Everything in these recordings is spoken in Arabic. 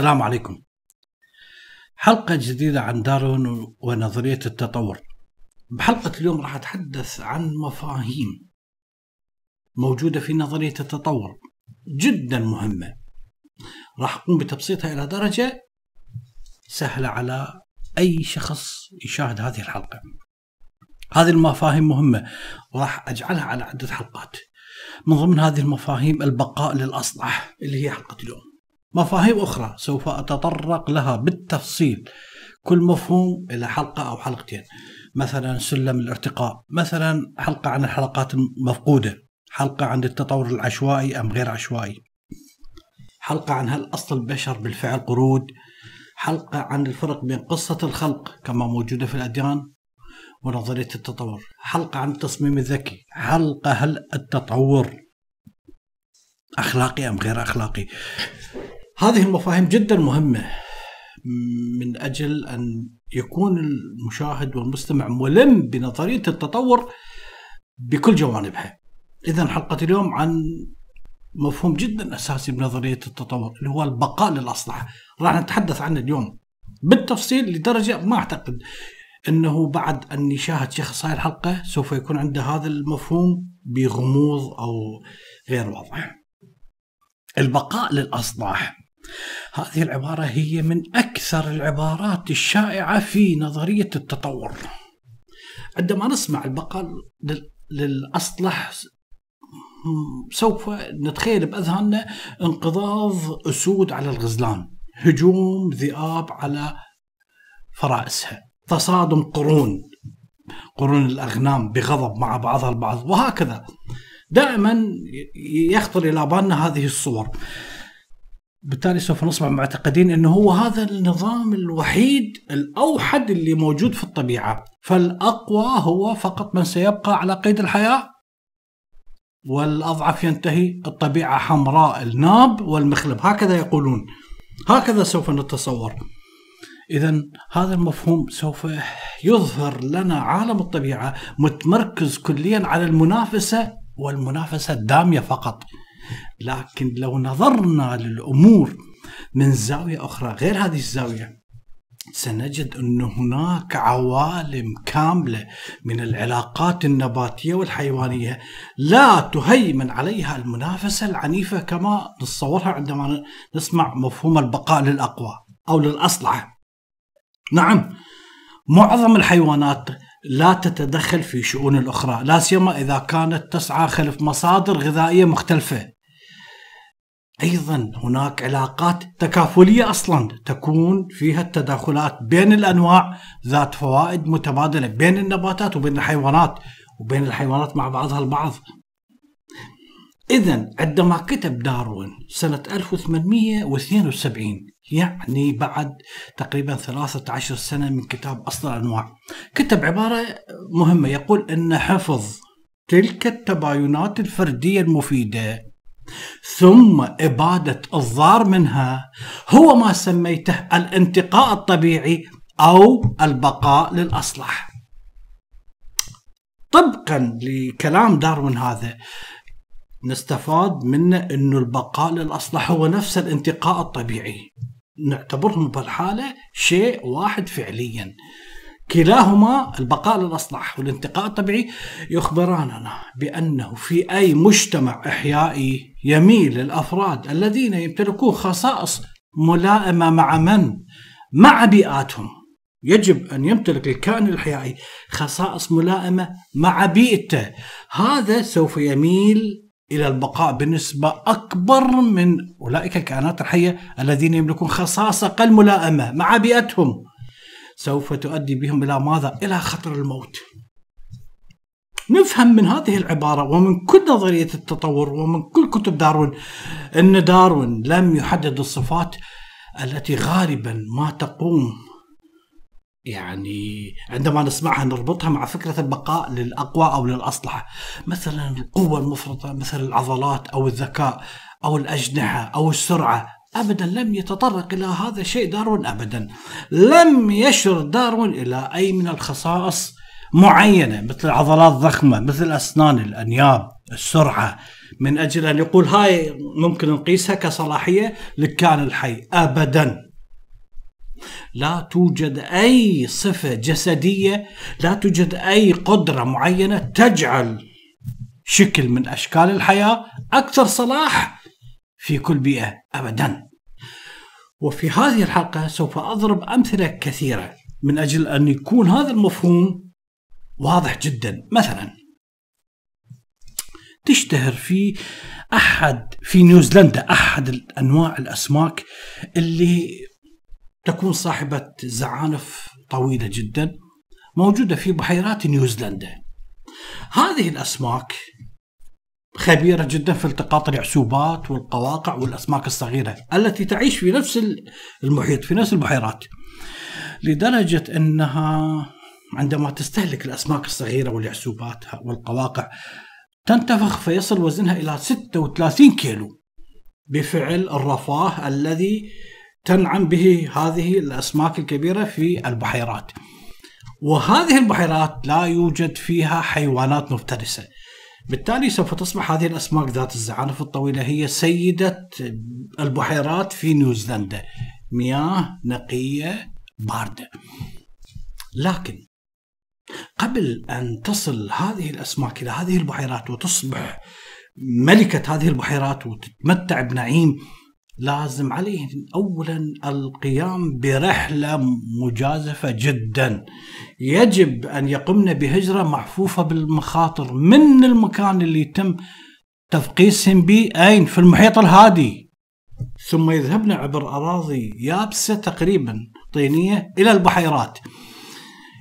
السلام عليكم حلقة جديدة عن دارون ونظرية التطور بحلقة اليوم راح أتحدث عن مفاهيم موجودة في نظرية التطور جدا مهمة راح أقوم بتبسيطها إلى درجة سهلة على أي شخص يشاهد هذه الحلقة هذه المفاهيم مهمة وراح أجعلها على عدة حلقات من ضمن هذه المفاهيم البقاء للأصلح اللي هي حلقة اليوم مفاهيم أخرى سوف أتطرق لها بالتفصيل كل مفهوم إلى حلقة أو حلقتين مثلا سلم الارتقاء مثلا حلقة عن الحلقات المفقودة حلقة عن التطور العشوائي أم غير عشوائي حلقة عن هل أصل البشر بالفعل قرود حلقة عن الفرق بين قصة الخلق كما موجودة في الأديان ونظرية التطور حلقة عن التصميم الذكي حلقة هل التطور أخلاقي أم غير أخلاقي هذه المفاهيم جدا مهمة من أجل أن يكون المشاهد والمستمع ملم بنظرية التطور بكل جوانبها إذا حلقة اليوم عن مفهوم جدا أساسي بنظرية التطور اللي هو البقاء للأصلحة راح نتحدث عنه اليوم بالتفصيل لدرجة ما أعتقد أنه بعد أن يشاهد شخص هاي الحلقة سوف يكون عنده هذا المفهوم بغموض أو غير واضح البقاء للأصلاح هذه العبارة هي من أكثر العبارات الشائعة في نظرية التطور عندما نسمع البقال للأصلح سوف نتخيل بأذهاننا انقضاض أسود على الغزلان هجوم ذئاب على فرائسها تصادم قرون قرون الأغنام بغضب مع بعضها البعض وهكذا دائما يخطر إلى بالنا هذه الصور بالتالي سوف نصبح معتقدين انه هو هذا النظام الوحيد الاوحد اللي موجود في الطبيعه، فالاقوى هو فقط من سيبقى على قيد الحياه والاضعف ينتهي، الطبيعه حمراء الناب والمخلب، هكذا يقولون. هكذا سوف نتصور. إذا هذا المفهوم سوف يظهر لنا عالم الطبيعة متمركز كليا على المنافسة والمنافسة الدامية فقط لكن لو نظرنا للامور من زاويه اخرى غير هذه الزاويه سنجد ان هناك عوالم كامله من العلاقات النباتيه والحيوانيه لا تهيمن عليها المنافسه العنيفه كما نتصورها عندما نسمع مفهوم البقاء للاقوى او للاصلح. نعم معظم الحيوانات لا تتدخل في شؤون الاخرى، لا سيما اذا كانت تسعى خلف مصادر غذائيه مختلفه. ايضا هناك علاقات تكافليه اصلا تكون فيها التداخلات بين الانواع ذات فوائد متبادله بين النباتات وبين الحيوانات وبين الحيوانات مع بعضها البعض. اذا عندما كتب داروين سنه 1872 يعني بعد تقريبا 13 سنه من كتاب اصل الانواع كتب عباره مهمه يقول ان حفظ تلك التباينات الفرديه المفيده ثم إبادة الضار منها هو ما سميته الانتقاء الطبيعي أو البقاء للأصلح طبقا لكلام داروين هذا نستفاد منه أنه البقاء للأصلح هو نفس الانتقاء الطبيعي نعتبرهم بالحالة شيء واحد فعليا كلاهما البقاء للأصلح والانتقاء الطبيعي يخبراننا بأنه في أي مجتمع إحيائي يميل الأفراد الذين يمتلكون خصائص ملائمة مع من؟ مع بيئاتهم يجب أن يمتلك الكائن الإحيائي خصائص ملائمة مع بيئته هذا سوف يميل الى البقاء بنسبه اكبر من اولئك الكائنات الحيه الذين يملكون خصائص اقل ملائمه مع بيئتهم سوف تؤدي بهم إلى ماذا؟ إلى خطر الموت نفهم من هذه العبارة ومن كل نظرية التطور ومن كل كتب داروين أن داروين لم يحدد الصفات التي غالبا ما تقوم يعني عندما نسمعها نربطها مع فكرة البقاء للأقوى أو للأصلحة مثلا القوة المفرطة مثل العضلات أو الذكاء أو الأجنحة أو السرعة أبدا لم يتطرق إلى هذا الشيء داروين أبدا لم يشر داروين إلى أي من الخصائص معينة مثل العضلات الضخمة مثل الأسنان الأنياب السرعة من أجل أن يقول هاي ممكن نقيسها كصلاحية للكائن الحي أبدا لا توجد أي صفة جسدية لا توجد أي قدرة معينة تجعل شكل من أشكال الحياة أكثر صلاح في كل بيئة أبدا وفي هذه الحلقة سوف أضرب أمثلة كثيرة من أجل أن يكون هذا المفهوم واضح جدا مثلا تشتهر في أحد في نيوزيلندا أحد أنواع الأسماك اللي تكون صاحبة زعانف طويلة جدا موجودة في بحيرات نيوزيلندا هذه الأسماك خبيرة جدا في التقاط العسوبات والقواقع والأسماك الصغيرة التي تعيش في نفس المحيط في نفس البحيرات لدرجة أنها عندما تستهلك الأسماك الصغيرة والعسوبات والقواقع تنتفخ فيصل وزنها إلى 36 كيلو بفعل الرفاه الذي تنعم به هذه الأسماك الكبيرة في البحيرات وهذه البحيرات لا يوجد فيها حيوانات مفترسة بالتالي سوف تصبح هذه الأسماك ذات الزعانف الطويلة هي سيدة البحيرات في نيوزيلندا مياه نقية باردة لكن قبل أن تصل هذه الأسماك إلى هذه البحيرات وتصبح ملكة هذه البحيرات وتتمتع بنعيم لازم عليهم اولا القيام برحله مجازفه جدا يجب ان يقمن بهجره محفوفه بالمخاطر من المكان اللي يتم تفقيسهم به اين في المحيط الهادي ثم يذهبن عبر اراضي يابسه تقريبا طينيه الى البحيرات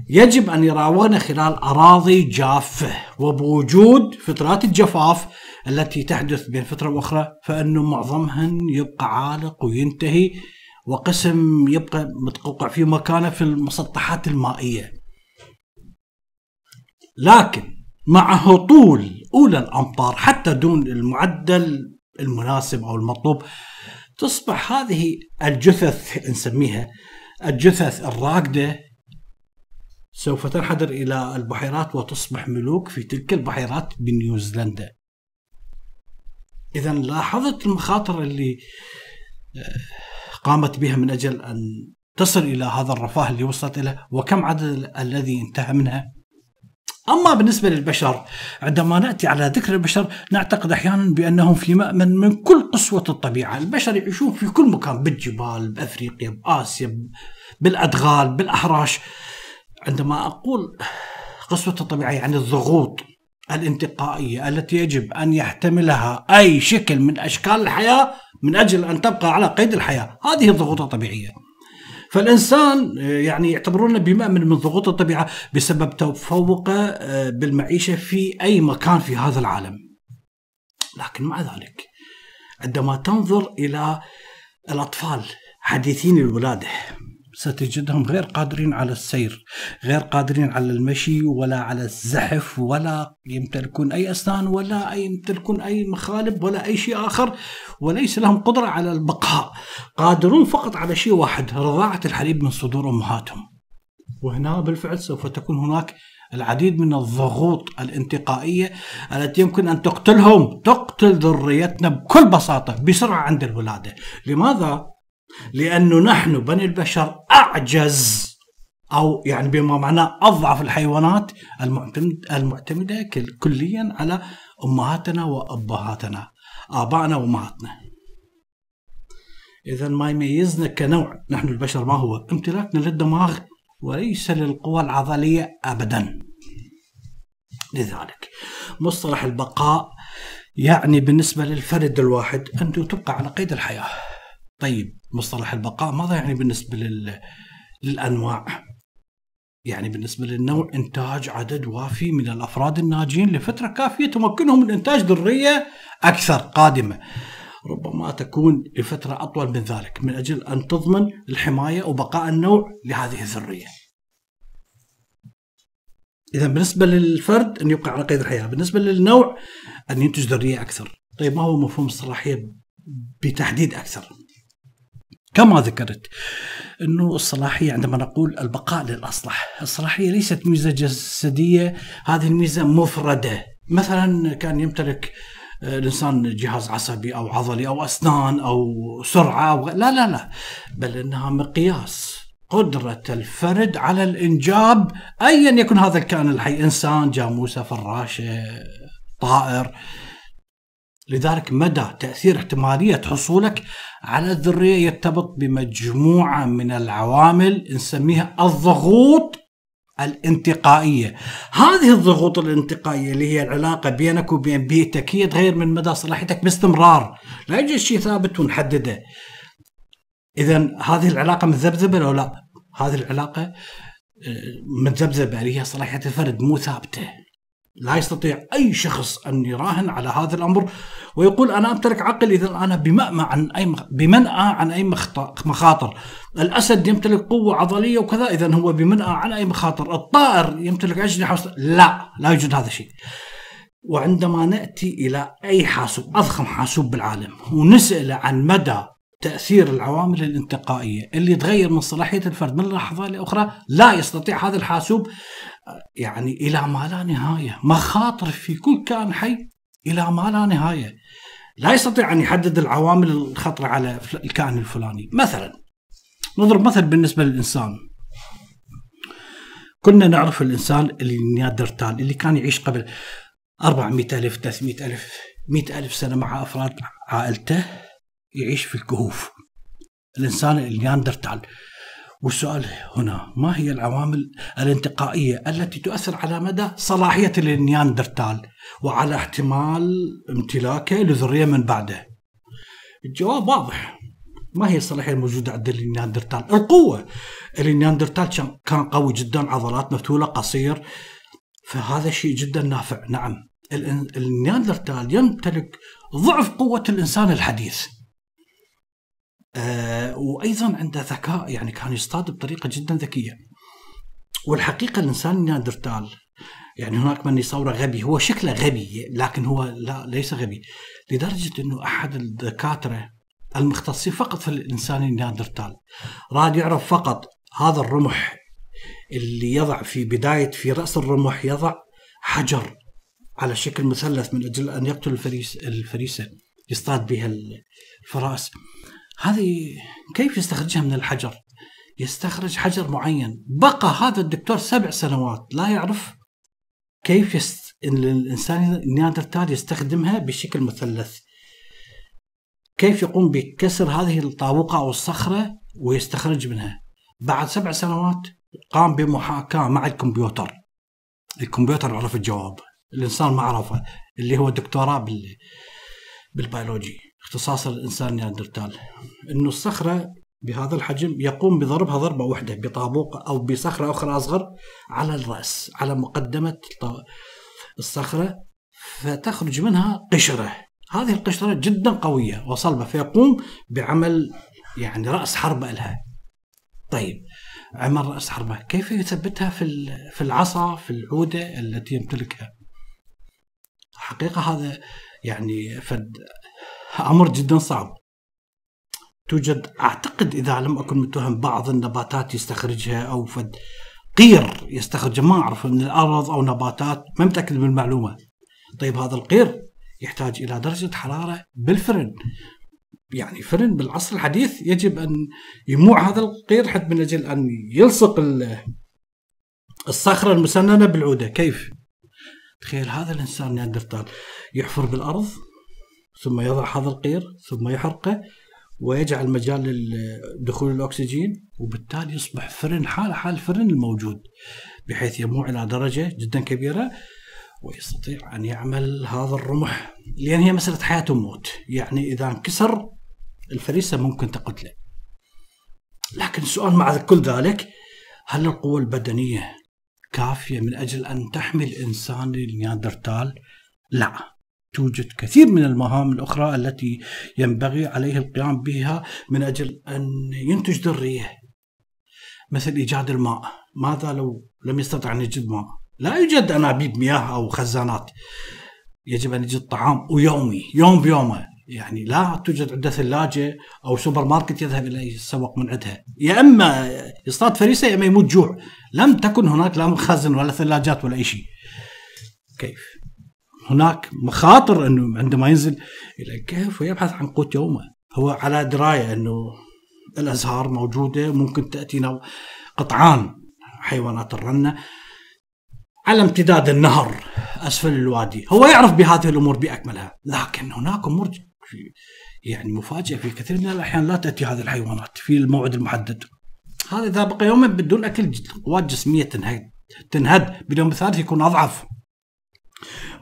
يجب ان يراوغن خلال اراضي جافه وبوجود فترات الجفاف التي تحدث بين فترة وأخرى فأنه معظمهن يبقى عالق وينتهي وقسم يبقى متقوقع في مكانه في المسطحات المائية لكن مع هطول أولى الأمطار حتى دون المعدل المناسب أو المطلوب تصبح هذه الجثث نسميها الجثث الراكدة سوف تنحدر إلى البحيرات وتصبح ملوك في تلك البحيرات بنيوزيلندا اذا لاحظت المخاطر اللي آه، قامت بها من اجل ان تصل الى هذا الرفاه اللي وصلت اليه وكم عدد الذي انتهى منها اما بالنسبه للبشر عندما ناتي على ذكر البشر نعتقد احيانا بانهم في مامن من كل قسوه الطبيعه، البشر يعيشون في كل مكان بالجبال، بافريقيا، باسيا، بالادغال، بالاحراش. عندما اقول قسوه الطبيعه يعني الضغوط الانتقائيه التي يجب ان يحتملها اي شكل من اشكال الحياه من اجل ان تبقى على قيد الحياه، هذه الضغوط الطبيعيه. فالانسان آه، يعني يعتبرون بمأمن من ضغوط الطبيعه بسبب تفوقه آه، بالمعيشه في اي مكان في هذا العالم. لكن مع ذلك عندما تنظر الى الاطفال حديثين الولاده ستجدهم غير قادرين على السير غير قادرين على المشي ولا على الزحف ولا يمتلكون أي أسنان ولا يمتلكون أي مخالب ولا أي شيء آخر وليس لهم قدرة على البقاء قادرون فقط على شيء واحد رضاعة الحليب من صدور أمهاتهم وهنا بالفعل سوف تكون هناك العديد من الضغوط الانتقائيه التي يمكن ان تقتلهم، تقتل ذريتنا بكل بساطه بسرعه عند الولاده، لماذا؟ لأنه نحن بني البشر أعجز أو يعني بما معناه أضعف الحيوانات المعتمد المعتمدة كليا على أمهاتنا وأبهاتنا آبائنا وأمهاتنا إذا ما يميزنا كنوع نحن البشر ما هو امتلاكنا للدماغ وليس للقوى العضلية أبدا لذلك مصطلح البقاء يعني بالنسبة للفرد الواحد أن تبقى على قيد الحياة طيب مصطلح البقاء ماذا يعني بالنسبه لل... للانواع؟ يعني بالنسبه للنوع انتاج عدد وافي من الافراد الناجين لفتره كافيه تمكنهم من انتاج ذريه اكثر قادمه. ربما تكون لفتره اطول من ذلك من اجل ان تضمن الحمايه وبقاء النوع لهذه الذريه. اذا بالنسبه للفرد ان يبقى على قيد الحياه، بالنسبه للنوع ان ينتج ذريه اكثر. طيب ما هو مفهوم الصلاحيه بتحديد اكثر؟ كما ذكرت انه الصلاحيه عندما نقول البقاء للاصلح، الصلاحيه ليست ميزه جسديه، هذه الميزه مفرده، مثلا كان يمتلك آه، الانسان جهاز عصبي او عضلي او اسنان او سرعه أو لا لا لا بل انها مقياس قدرة الفرد على الإنجاب أيا يكن هذا الكائن الحي إنسان جاموسة فراشة طائر لذلك مدى تأثير احتمالية حصولك على الذرية يرتبط بمجموعة من العوامل نسميها الضغوط الانتقائية هذه الضغوط الانتقائية اللي هي العلاقة بينك وبين بيئتك هي تغير من مدى صلاحيتك باستمرار لا يوجد شيء ثابت ونحدده إذا هذه العلاقة مذبذبة أو لا هذه العلاقة آه، متذبذبة اللي هي صلاحية الفرد مو ثابتة لا يستطيع أي شخص أن يراهن على هذا الأمر ويقول أنا أمتلك عقل إذا أنا بمأمع عن أي مخ... بمنأى عن أي مخاطر الأسد يمتلك قوة عضلية وكذا إذا هو بمنأى عن أي مخاطر الطائر يمتلك أجنحة وست... لا لا يوجد هذا الشيء وعندما نأتي إلى أي حاسوب أضخم حاسوب بالعالم ونسأله عن مدى تأثير العوامل الانتقائية اللي تغير من صلاحية الفرد من لحظة لأخرى لا يستطيع هذا الحاسوب يعني إلى ما لا نهاية مخاطر في كل كائن حي إلى ما لا نهاية لا يستطيع أن يحدد العوامل الخطرة على الكائن الفلاني مثلا نضرب مثل بالنسبة للإنسان كنا نعرف الإنسان النياندرتال اللي كان يعيش قبل 400 ألف 300 ألف 100 ألف سنة مع أفراد عائلته يعيش في الكهوف الإنسان النياندرتال والسؤال هنا ما هي العوامل الانتقائية التي تؤثر على مدى صلاحية النياندرتال وعلى احتمال امتلاكه لذرية من بعده الجواب واضح ما هي الصلاحية الموجودة عند النياندرتال القوة النياندرتال كان قوي جدا عضلات مفتولة قصير فهذا شيء جدا نافع نعم النياندرتال يمتلك ضعف قوة الإنسان الحديث آه وايضا عنده ذكاء يعني كان يصطاد بطريقه جدا ذكيه والحقيقه الانسان النياندرتال يعني هناك من يصوره غبي هو شكله غبي لكن هو لا ليس غبي لدرجه انه احد الدكاتره المختصين فقط في الانسان النياندرتال راد يعرف فقط هذا الرمح اللي يضع في بدايه في راس الرمح يضع حجر على شكل مثلث من اجل ان يقتل الفريسه يصطاد بها الفراس هذه كيف يستخرجها من الحجر؟ يستخرج حجر معين بقى هذا الدكتور سبع سنوات لا يعرف كيف يست... الانسان النياندرتال يستخدمها بشكل مثلث كيف يقوم بكسر هذه الطابوقه او الصخره ويستخرج منها بعد سبع سنوات قام بمحاكاه مع الكمبيوتر الكمبيوتر عرف الجواب الانسان ما عرفه اللي هو دكتوراه بال... بالبيولوجي اختصاص الإنسان نياندرتال أنه الصخرة بهذا الحجم يقوم بضربها ضربة واحدة بطابوق أو بصخرة أخرى أصغر على الرأس على مقدمة الصخرة فتخرج منها قشرة هذه القشرة جدا قوية وصلبة فيقوم بعمل يعني رأس حربة لها طيب عمل رأس حربة كيف يثبتها في في العصا في العودة التي يمتلكها حقيقة هذا يعني فد أمر جدا صعب توجد أعتقد إذا لم أكن متهم بعض النباتات يستخرجها أو فد قير يستخرجها ما أعرف من الأرض أو نباتات ما متأكد من المعلومة طيب هذا القير يحتاج إلى درجة حرارة بالفرن يعني فرن بالعصر الحديث يجب أن يموع هذا القير حتى من أجل أن يلصق الصخرة المسننة بالعودة كيف؟ تخيل هذا الإنسان نياندرتال يحفر بالأرض ثم يضع هذا القير ثم يحرقه ويجعل مجال لدخول الأكسجين وبالتالي يصبح فرن حال حال الفرن الموجود بحيث يمو الى درجة جدا كبيرة ويستطيع أن يعمل هذا الرمح لأن هي مسألة حياة وموت يعني إذا انكسر الفريسة ممكن تقتله لكن السؤال مع كل ذلك هل القوة البدنية كافية من أجل أن تحمي الإنسان النياندرتال؟ لا توجد كثير من المهام الأخرى التي ينبغي عليه القيام بها من أجل أن ينتج ذرية مثل إيجاد الماء ماذا لو لم يستطع أن يجد ماء لا يوجد أنابيب مياه أو خزانات يجب أن يجد طعام ويومي يوم بيومه يعني لا توجد عنده ثلاجة أو سوبر ماركت يذهب إليه يتسوق من عندها يا إما يصطاد فريسة يا إما يموت جوع لم تكن هناك لا مخزن ولا ثلاجات ولا أي شيء كيف هناك مخاطر انه عندما ينزل الى الكهف ويبحث عن قوت يومه هو على درايه انه الازهار موجوده ممكن تاتينا قطعان حيوانات الرنه على امتداد النهر اسفل الوادي هو يعرف بهذه الامور باكملها لكن هناك امور يعني مفاجئه في كثير من الاحيان لا تاتي هذه الحيوانات في الموعد المحدد هذا اذا بقى يوما بدون اكل قوات جسميه تنهد تنهد باليوم الثالث يكون اضعف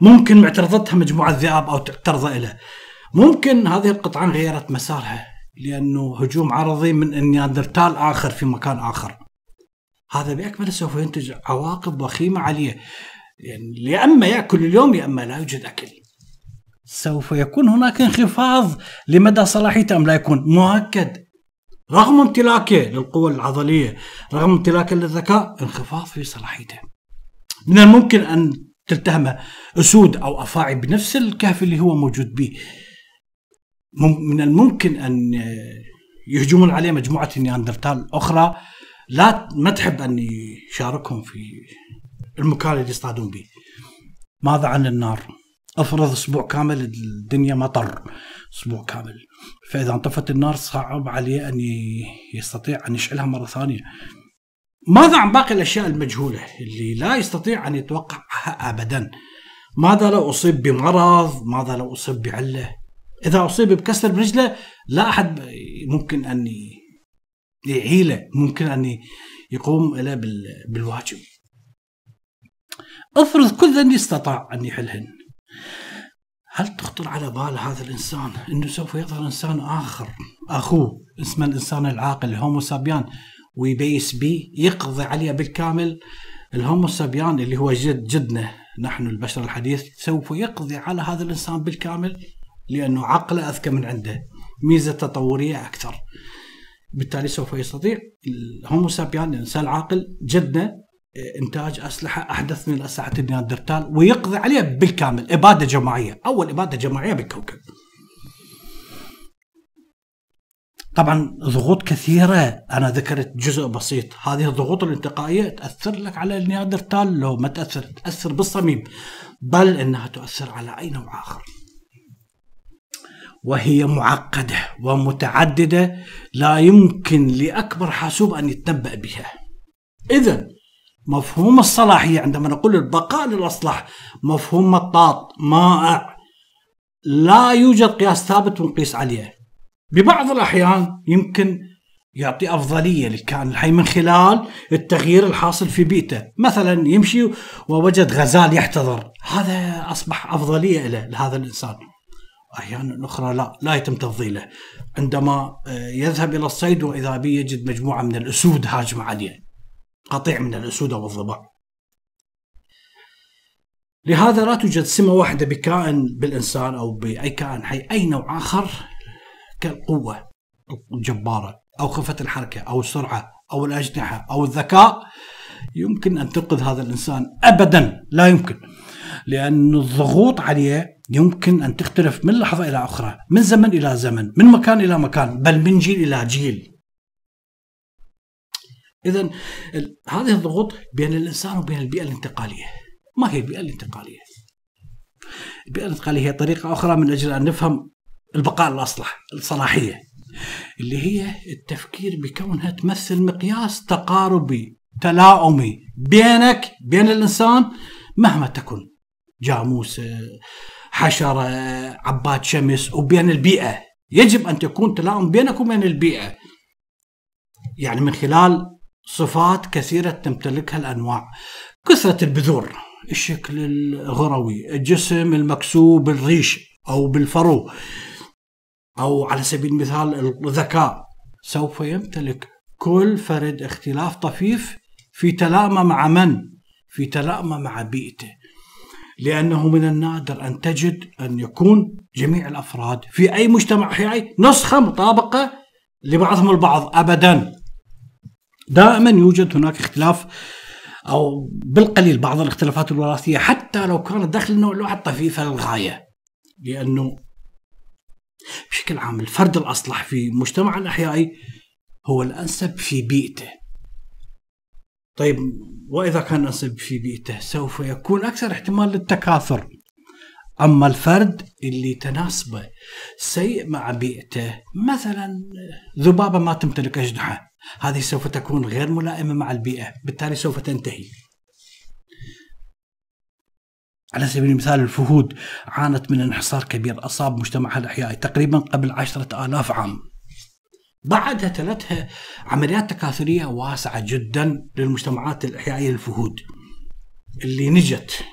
ممكن معترضتها مجموعة ذئاب أو تعترض إليه ممكن هذه القطعان غيرت مسارها لأنه هجوم عرضي من النياندرتال آخر في مكان آخر هذا بأكمله سوف ينتج عواقب وخيمة عليه يعني يا أما يأكل اليوم يا أما لا يوجد أكل سوف يكون هناك انخفاض لمدى صلاحيته أم لا يكون مؤكد رغم امتلاكه للقوة العضلية رغم امتلاكه للذكاء انخفاض في صلاحيته من الممكن أن تلتهمه اسود او افاعي بنفس الكهف اللي هو موجود به من الممكن ان يهجمون عليه مجموعه نياندرتال اخرى لا ما تحب ان يشاركهم في المكان اللي يصطادون به. ماذا عن النار؟ افرض اسبوع كامل الدنيا مطر اسبوع كامل فاذا انطفت النار صعب عليه ان يستطيع ان يشعلها مره ثانيه ماذا عن باقي الأشياء المجهولة اللي لا يستطيع أن يتوقعها أبدا ماذا لو أصيب بمرض ماذا لو أصيب بعلة إذا أصيب بكسر برجله لا أحد ممكن أن يعيله ممكن أن يقوم له بالواجب افرض كل ذنب استطاع أن يحلهن هل تخطر على بال هذا الإنسان أنه سوف يظهر إنسان آخر أخوه اسمه الإنسان العاقل هومو سابيان ويبيس بي يقضي عليه بالكامل الهومو سابيان اللي هو جد جدنا نحن البشر الحديث سوف يقضي على هذا الانسان بالكامل لانه عقله اذكى من عنده ميزه تطوريه اكثر بالتالي سوف يستطيع الهومو سابيان الانسان العاقل جدنا انتاج اسلحه احدث من اسلحه النياندرتال ويقضي عليه بالكامل اباده جماعيه اول اباده جماعيه بالكوكب طبعا ضغوط كثيرة أنا ذكرت جزء بسيط هذه الضغوط الانتقائية تأثر لك على النياندرتال لو ما تأثر تأثر بالصميم بل أنها تؤثر على أي نوع آخر وهي معقدة ومتعددة لا يمكن لأكبر حاسوب أن يتنبأ بها إذا مفهوم الصلاحية عندما نقول البقاء للأصلح مفهوم مطاط مائع لا يوجد قياس ثابت ونقيس عليه ببعض الاحيان يمكن يعطي افضليه للكائن الحي من خلال التغيير الحاصل في بيئته، مثلا يمشي ووجد غزال يحتضر، هذا اصبح افضليه له لهذا الانسان. احيانا اخرى لا لا يتم تفضيله عندما آه، يذهب الى الصيد واذا به يجد مجموعه من الاسود هاجمه عليه قطيع من الاسود او الضباع لهذا لا توجد سمه واحده بكائن بالانسان او باي كائن حي اي نوع اخر كالقوة الجبارة أو خفة الحركة أو السرعة أو الأجنحة أو الذكاء يمكن أن تنقذ هذا الإنسان أبدا لا يمكن لأن الضغوط عليه يمكن أن تختلف من لحظة إلى أخرى من زمن إلى زمن من مكان إلى مكان بل من جيل إلى جيل إذا هذه الضغوط بين الإنسان وبين البيئة الانتقالية ما هي البيئة الانتقالية؟ البيئة الانتقالية هي طريقة أخرى من أجل أن نفهم البقاء الأصلح الصلاحية اللي هي التفكير بكونها تمثل مقياس تقاربي تلاؤمي بينك بين الإنسان مهما تكن جاموس آه، حشرة آه، عباد شمس وبين البيئة يجب أن تكون تلاؤم بينك وبين البيئة يعني من خلال صفات كثيرة تمتلكها الأنواع كثرة البذور الشكل الغروي الجسم المكسوب بالريش أو بالفرو أو على سبيل المثال الذكاء سوف يمتلك كل فرد اختلاف طفيف في تلائمة مع من؟ في تلائمة مع بيئته لأنه من النادر أن تجد أن يكون جميع الأفراد في أي مجتمع حيوي نسخة مطابقة لبعضهم البعض أبدا دائما يوجد هناك اختلاف أو بالقليل بعض الاختلافات الوراثية حتى لو كانت داخل النوع الواحد طفيفة للغاية لأنه بشكل عام الفرد الأصلح في مجتمع الأحيائي هو الأنسب في بيئته طيب وإذا كان أنسب في بيئته سوف يكون أكثر احتمال للتكاثر أما الفرد اللي تناسبه سيء مع بيئته مثلا ذبابة ما تمتلك أجنحة هذه سوف تكون غير ملائمة مع البيئة بالتالي سوف تنتهي على سبيل المثال الفهود عانت من انحصار كبير أصاب مجتمعها الأحيائي تقريبا قبل عشرة آلاف عام بعدها تلتها عمليات تكاثرية واسعة جدا للمجتمعات الإحيائية الفهود اللي نجت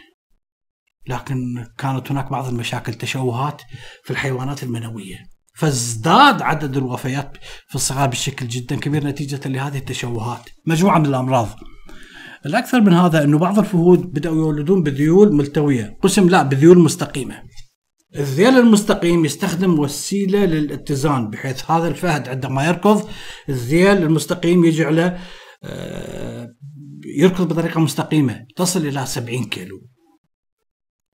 لكن كانت هناك بعض المشاكل تشوهات في الحيوانات المنوية فازداد عدد الوفيات في الصغار بشكل جدا كبير نتيجة لهذه التشوهات مجموعة من الأمراض الأكثر من هذا أنه بعض الفهود بدأوا يولدون بذيول ملتوية قسم لا بذيول مستقيمة الذيل المستقيم يستخدم وسيلة للاتزان بحيث هذا الفهد عندما يركض الذيل المستقيم يجعله آه، يركض بطريقة مستقيمة تصل إلى 70 كيلو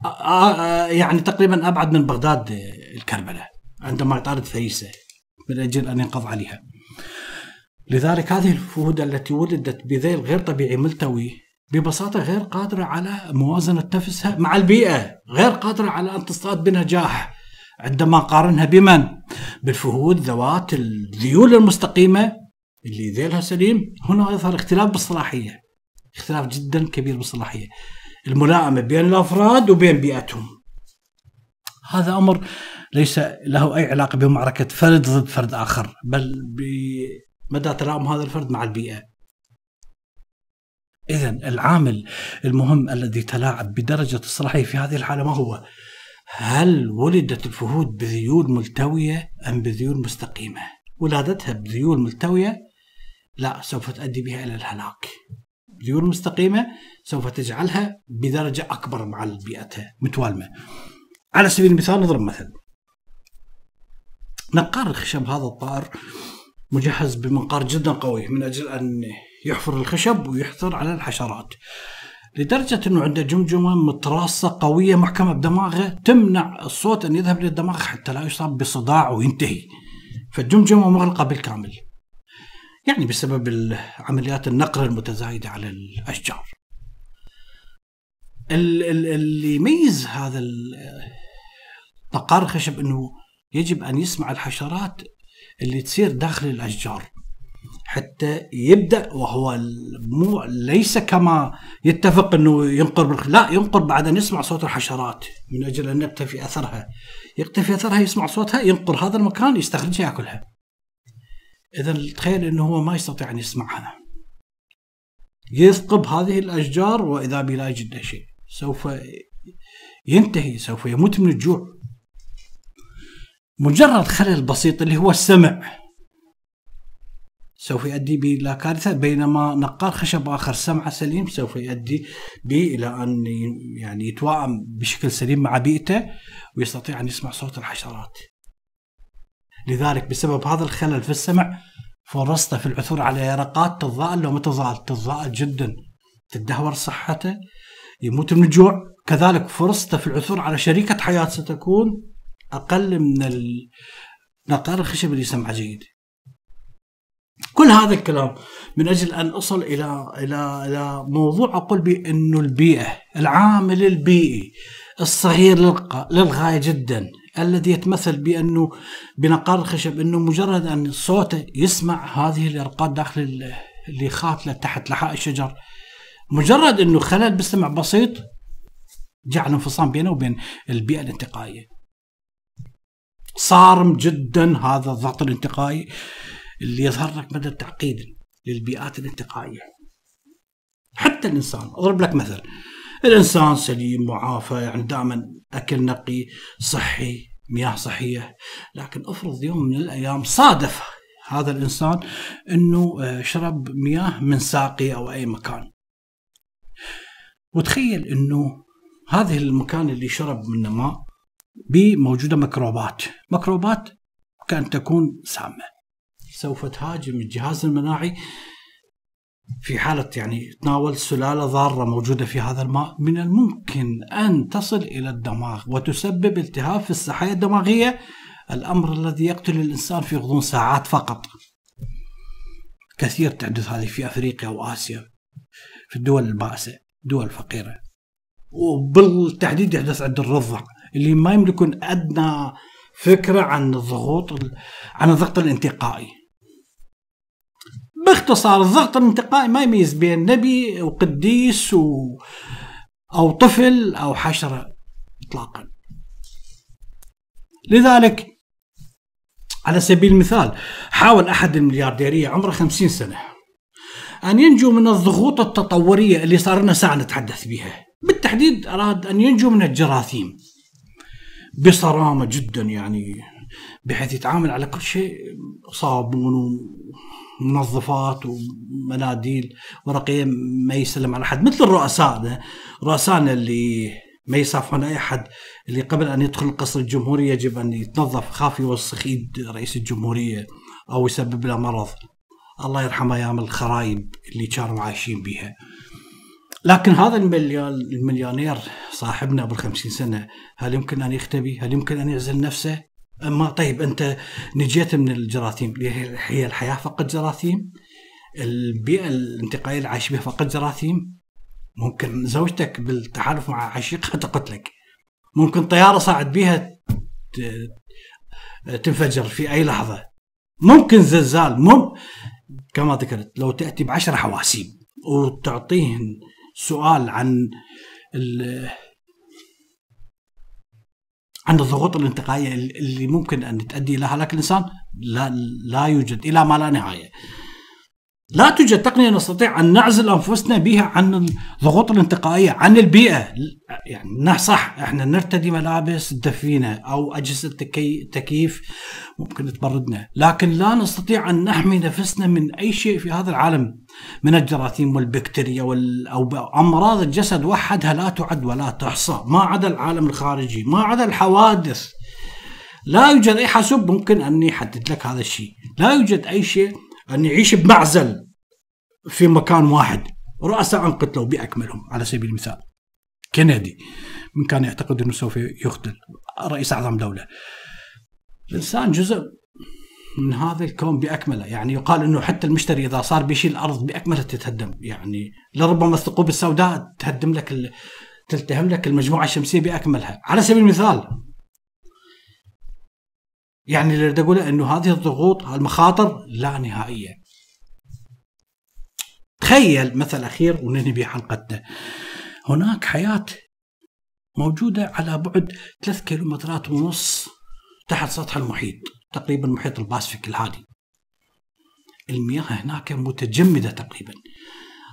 آه، آه، يعني تقريبا أبعد من بغداد الكربلة عندما يطارد فريسة من أجل أن ينقض عليها لذلك هذه الفهود التي ولدت بذيل غير طبيعي ملتوي ببساطة غير قادرة على موازنة نفسها مع البيئة غير قادرة على أن تصطاد بنجاح عندما قارنها بمن؟ بالفهود ذوات الذيول المستقيمة اللي ذيلها سليم هنا يظهر اختلاف بالصلاحية اختلاف جدا كبير بالصلاحية الملائمة بين الأفراد وبين بيئتهم هذا أمر ليس له أي علاقة بمعركة فرد ضد فرد آخر بل مدى تلاؤم هذا الفرد مع البيئة إذا العامل المهم الذي تلاعب بدرجة الصلاحية في هذه الحالة ما هو؟ هل ولدت الفهود بذيول ملتوية أم بذيول مستقيمة؟ ولادتها بذيول ملتوية لا سوف تؤدي بها إلى الهلاك ذيول مستقيمة سوف تجعلها بدرجة أكبر مع بيئتها متوالمة على سبيل المثال نضرب مثل نقار الخشب هذا الطائر مجهز بمنقار جدا قوي من أجل أن يحفر الخشب ويحثر على الحشرات لدرجة أنه عنده جمجمة متراصة قوية محكمة بدماغه تمنع الصوت أن يذهب للدماغ حتى لا يصاب بصداع وينتهي فالجمجمة مغلقة بالكامل يعني بسبب عمليات النقر المتزايدة على الأشجار اللي يميز هذا الطقار الخشب أنه يجب أن يسمع الحشرات اللي تصير داخل الاشجار حتى يبدا وهو مو ليس كما يتفق انه ينقر بالخ... لا ينقر بعد ان يسمع صوت الحشرات من اجل ان يقتفي اثرها يقتفي اثرها يسمع صوتها ينقر هذا المكان يستخرجها ياكلها اذا تخيل انه هو ما يستطيع ان يسمعها يثقب هذه الاشجار واذا به لا يجد شيء سوف ينتهي سوف يموت من الجوع مجرد خلل بسيط اللي هو السمع سوف يؤدي بي إلى كارثة بينما نقار خشب آخر سمعه سليم سوف يؤدي بي إلى أن يعني يتواءم بشكل سليم مع بيئته ويستطيع أن يسمع صوت الحشرات لذلك بسبب هذا الخلل في السمع فرصته في العثور على يرقات تتضاءل لو ما تضاءل تتضاءل جدا تدهور صحته يموت من الجوع كذلك فرصته في العثور على شريكة حياة ستكون اقل من نقار الخشب اللي يسمع جيد كل هذا الكلام من اجل ان اصل الى الى الى موضوع اقول بانه البيئه العامل البيئي الصغير للغايه جدا الذي يتمثل بانه بنقار الخشب انه مجرد ان صوته يسمع هذه الارقاد داخل اللي خاتله تحت لحاء الشجر مجرد انه خلل بالسمع بسيط جعل انفصام بينه وبين البيئه الانتقائيه صارم جدا هذا الضغط الانتقائي اللي يظهر لك مدى التعقيد للبيئات الانتقائيه. حتى الانسان، اضرب لك مثل. الانسان سليم معافى يعني دائما اكل نقي، صحي، مياه صحيه، لكن افرض يوم من الايام صادف هذا الانسان انه آه، شرب مياه من ساقي او اي مكان. وتخيل انه هذه المكان اللي شرب منه ماء بموجودة ميكروبات ميكروبات كأن تكون سامة سوف تهاجم الجهاز المناعي في حالة يعني تناول سلالة ضارة موجودة في هذا الماء من الممكن أن تصل إلى الدماغ وتسبب التهاب في السحايا الدماغية الأمر الذي يقتل الإنسان في غضون ساعات فقط كثير تحدث هذه في أفريقيا وآسيا في الدول البائسة دول فقيرة وبالتحديد يحدث عند الرضع اللي ما يملكون ادنى فكره عن الضغوط عن الضغط الانتقائي باختصار الضغط الانتقائي ما يميز بين نبي وقديس و... او طفل او حشره اطلاقا لذلك على سبيل المثال حاول احد المليارديريه عمره 50 سنه ان ينجو من الضغوط التطوريه اللي صار لنا ساعه نتحدث بها بالتحديد اراد ان ينجو من الجراثيم بصرامه جدا يعني بحيث يتعامل على كل شيء صابون ومنظفات ومناديل ورقيه ما يسلم على احد مثل الرؤساء رؤسائنا اللي ما يصافحون اي احد اللي قبل ان يدخل قصر الجمهوريه يجب ان يتنظف خاف يوسخ ايد رئيس الجمهوريه او يسبب له مرض الله يرحمه ايام الخرايب اللي كانوا عايشين بها لكن هذا المليار المليونير صاحبنا ابو 50 سنه هل يمكن ان يختبي؟ هل يمكن ان يعزل نفسه؟ اما طيب انت نجيت من الجراثيم هي الحياه فقط جراثيم؟ البيئه الانتقائيه اللي عايش بها فقط جراثيم؟ ممكن زوجتك بالتحالف مع عشيقها تقتلك ممكن طياره صعد بها تنفجر في اي لحظه ممكن زلزال مم كما ذكرت لو تاتي بعشر حواسيب وتعطيهن سؤال عن عن الضغوط الانتقائيه اللي ممكن ان تؤدي الى هلاك الانسان لا لا يوجد الى ما لا نهايه. لا توجد تقنيه نستطيع ان نعزل انفسنا بها عن الضغوط الانتقائيه، عن البيئه، يعني صح احنا نرتدي ملابس تدفينا او اجهزه تكي تكييف ممكن تبردنا، لكن لا نستطيع ان نحمي نفسنا من اي شيء في هذا العالم. من الجراثيم والبكتيريا وال... أو أمراض الجسد وحدها لا تعد ولا تحصى ما عدا العالم الخارجي ما عدا الحوادث لا يوجد أي حاسوب ممكن أن يحدد لك هذا الشيء لا يوجد أي شيء أن يعيش بمعزل في مكان واحد رؤساء انقتلوا بأكملهم على سبيل المثال كندي من كان يعتقد أنه سوف يقتل رئيس أعظم دولة الإنسان جزء من هذا الكون باكمله يعني يقال انه حتى المشتري اذا صار بيشيل الارض باكملها تتهدم يعني لربما الثقوب السوداء تهدم لك ال... تلتهم لك المجموعه الشمسيه باكملها على سبيل المثال يعني اللي بدي اقوله انه هذه الضغوط المخاطر لا نهائيه تخيل مثل اخير وننهي به حلقتنا هناك حياه موجوده على بعد 3 كيلومترات ونص تحت سطح المحيط تقريبا محيط الباسفيك الهادي المياه هناك متجمدة تقريبا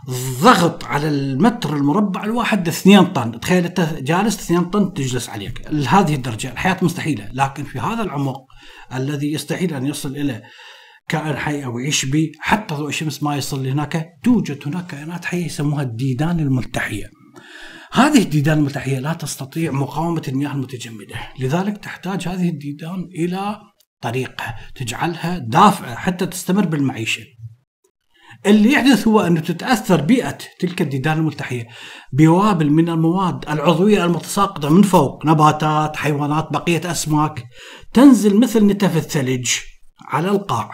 الضغط على المتر المربع الواحد 2 طن تخيل انت جالس 2 طن تجلس عليك لهذه الدرجة الحياة مستحيلة لكن في هذا العمق الذي يستحيل أن يصل إلى كائن حي أو يعيش به حتى ضوء الشمس ما يصل هناك توجد هناك كائنات حية يسموها الديدان الملتحية هذه الديدان الملتحية لا تستطيع مقاومة المياه المتجمدة لذلك تحتاج هذه الديدان إلى طريقة تجعلها دافعة حتى تستمر بالمعيشة اللي يحدث هو أنه تتأثر بيئة تلك الديدان الملتحية بوابل من المواد العضوية المتساقطة من فوق نباتات حيوانات بقية أسماك تنزل مثل نتف الثلج على القاع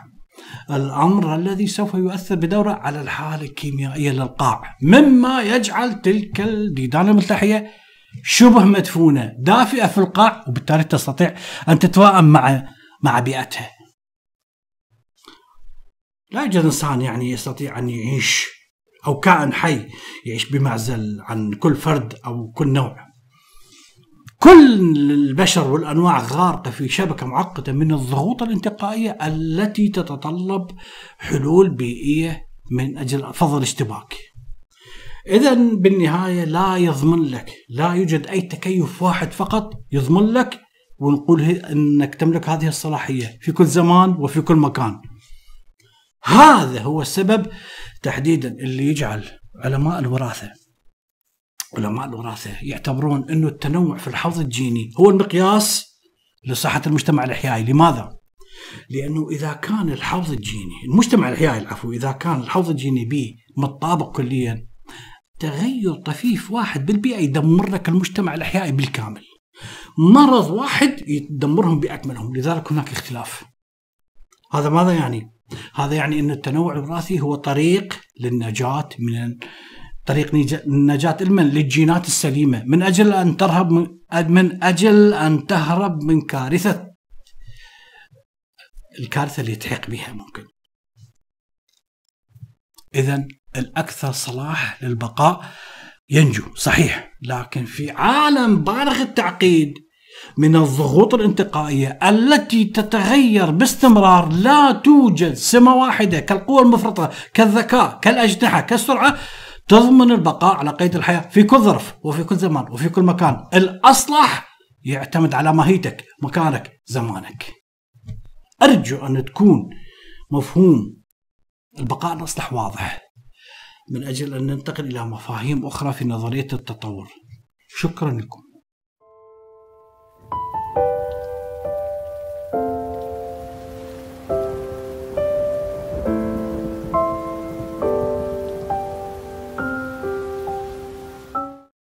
الأمر الذي سوف يؤثر بدوره على الحالة الكيميائية للقاع مما يجعل تلك الديدان الملتحية شبه مدفونة دافئة في القاع وبالتالي تستطيع أن تتواءم مع مع بيئتها لا يوجد إنسان يعني يستطيع أن يعيش أو كائن حي يعيش بمعزل عن كل فرد أو كل نوع كل البشر والأنواع غارقة في شبكة معقدة من الضغوط الانتقائية التي تتطلب حلول بيئية من أجل فضل اشتباك إذا بالنهاية لا يضمن لك لا يوجد أي تكيف واحد فقط يضمن لك ونقول انك تملك هذه الصلاحيه في كل زمان وفي كل مكان. هذا هو السبب تحديدا اللي يجعل علماء الوراثه علماء الوراثه يعتبرون انه التنوع في الحوض الجيني هو المقياس لصحه المجتمع الاحيائي، لماذا؟ لانه اذا كان الحوض الجيني، المجتمع الاحيائي العفو، اذا كان الحوض الجيني بي متطابق كليا تغير طفيف واحد بالبيئه يدمر لك المجتمع الاحيائي بالكامل. مرض واحد يدمرهم باكملهم لذلك هناك اختلاف هذا ماذا يعني هذا يعني ان التنوع الوراثي هو طريق للنجاه من طريق النجاة المن للجينات السليمة من أجل أن ترهب من أجل أن تهرب من كارثة الكارثة اللي تحيق بها ممكن إذا الأكثر صلاح للبقاء ينجو صحيح لكن في عالم بالغ التعقيد من الضغوط الانتقائية التي تتغير باستمرار لا توجد سمة واحدة كالقوة المفرطة كالذكاء كالأجنحة كالسرعة تضمن البقاء على قيد الحياة في كل ظرف وفي كل زمان وفي كل مكان الأصلح يعتمد على ماهيتك مكانك زمانك أرجو أن تكون مفهوم البقاء الأصلح واضح من أجل أن ننتقل إلى مفاهيم أخرى في نظرية التطور شكرا لكم